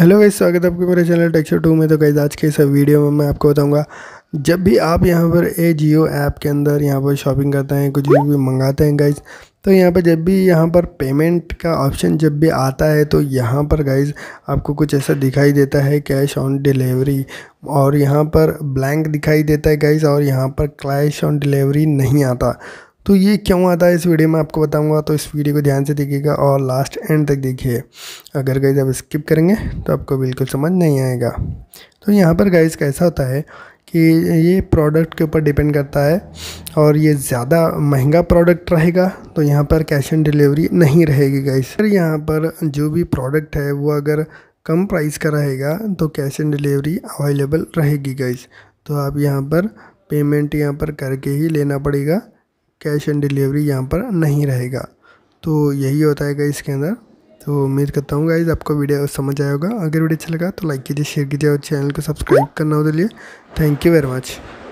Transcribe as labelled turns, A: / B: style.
A: hello guys स्वागत है आपके मेरे चैनल टेक्चर टू में तो गाइस आज के इस वीडियो में मैं आपको बताऊंगा जब भी आप यहां पर ए जियो ऐप के अंदर यहां पर शॉपिंग करते हैं कुछ भी मंगाते हैं गाइज तो यहाँ पर जब भी यहाँ पर पेमेंट का ऑप्शन जब भी आता है तो यहाँ पर गाइज आपको कुछ ऐसा दिखाई देता है कैश ऑन डिलीवरी और यहाँ पर ब्लैंक दिखाई देता है गाइज और यहाँ पर कैश ऑन डिलीवरी नहीं आता तो ये क्यों आता है इस वीडियो में आपको बताऊंगा तो इस वीडियो को ध्यान से देखिएगा और लास्ट एंड तक देखिए अगर गाइज आप स्किप करेंगे तो आपको बिल्कुल समझ नहीं आएगा तो यहाँ पर गाइज कैसा होता है कि ये प्रोडक्ट के ऊपर डिपेंड करता है और ये ज़्यादा महंगा प्रोडक्ट रहेगा तो यहाँ पर कैश ऑन डिलीवरी नहीं रहेगी गाइज फिर यहाँ पर जो भी प्रोडक्ट है वो अगर कम प्राइस का रहेगा तो कैश ऑन डिलीवरी अवेलेबल रहेगी गाइज़ तो आप यहाँ पर पेमेंट यहाँ पर करके ही लेना पड़ेगा कैश ऑन डिलीवरी यहाँ पर नहीं रहेगा तो यही होता है इसके अंदर तो उम्मीद करता हूँ गाइज़ आपको वीडियो समझ आया होगा अगर वीडियो अच्छा लगा तो लाइक कीजिए शेयर कीजिए और चैनल को सब्सक्राइब करना हो तो लिए थैंक यू वेरी मच